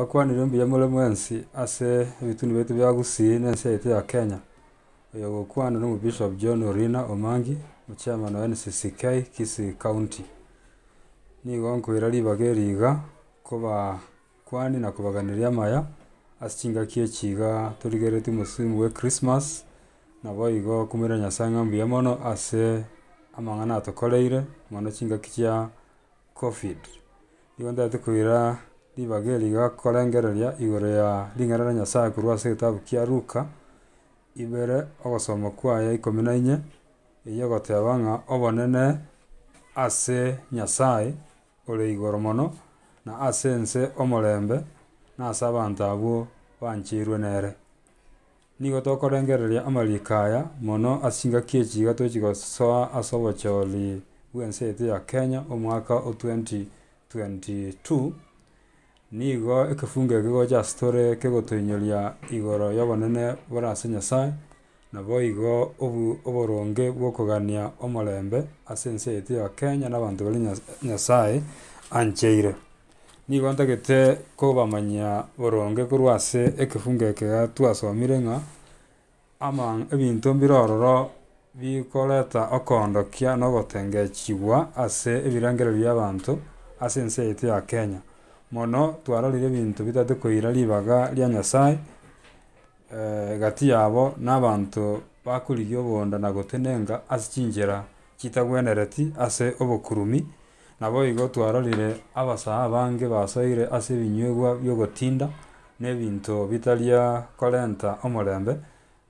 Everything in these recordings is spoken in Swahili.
bakwanire mbuya mule mwensi ase ebituni baitu bya gusii na ensi ya kenya kwa gokwana na omubishop john orina omangi omuchairman wa ncck kisi county nigo nkoira ribaga eriiga kobakwani na kobaganiria amaya ase chingaki echiga torigeretie omusimu we christmas nabo igo kumoira nyasaye ng'a mbuya mono ase amang'ana atokoreire mwana chingaki cia covid nigo ntaete koira rivageli gakorengereria igoro ya ring'ana ria nyasaye korwa ase etabu kia ruka ibere ogosoma kwaya ikomi na inye eye ogoteba ng'a obonene ase nyasaye ore igoro mono na ase nse omorembe na ase abanto abwo banchirwe nere nigo tokorengereria amarika aya mono asingaki echiga tochigosoa ase obochori bwa ense yaito ya kenya omwaka o 2022 nigo ekefungo eke gocha asitore kegotonyoria igoro ya obonene bora ase nyasaye nabo igo obu oboronge bwokogania omorembe ase ense eyete ya kenya na abanto bari nyasaye ancheire nigo ntagete kobamanya boronge korwa ase ekefungo ekega iga twasomire ng'a ama ebinto mbirororo bikoreta okondokia na ogotengechiwa ase ebirengereri bia abanto ase ense eyete ya kenya mono twarorire ebintu bitatukoire ribaga ria nyasaye eh, gati yabo n'abanto bakurigia obonda nagotwe nenga ase chinchera chitagwenereti ase obokurumi nabo igo twarorire abasaha abange basoire ase ebinywegwa biogotinda n'ebinto bitariakorenta omorembe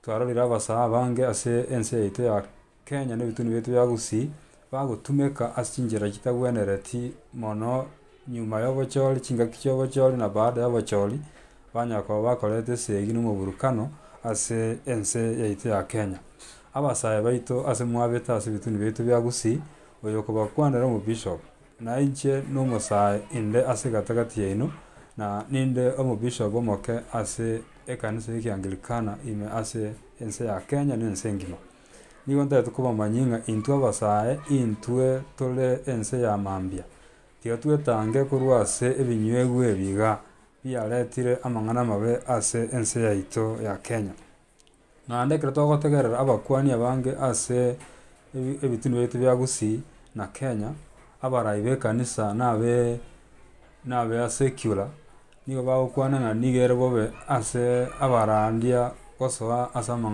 twarorire abasaha abange ase ense yaito ya kenya na ebituni bietu gusii bagotumeka ase chinchera chitagwenereti mono nyuma y'obukyoli chingaki ky'obukyoli na baada y'obukyoli banyakoba bakorete esegi n'omoburukano ase ense yaitu ya kenya abasaye baito ase mwabete ase ebituni bitu bia gusii oyo okobakwanera inche nainche nomosaye inde ase gatagati yaino na ninde omubishop omoke ase ekanisa ekianglikana ime ase ense ya kenya na ense engima nigo ntaete kobamanyinga intwe abasaye intwe tore ense ya mambia tiga twetange korwa ase ebinywegu ebiga biaretire amang'ana mabe ase ense yaito ya kenya naende ekero togotegerera abakwani abange ase ebituni biaito bia gusii na kenya abarai ba ekanisa nabe nabe ase asecular nigo bagokwana ng'a nigo ere bobe ase abarandia gosoa ase amang'ana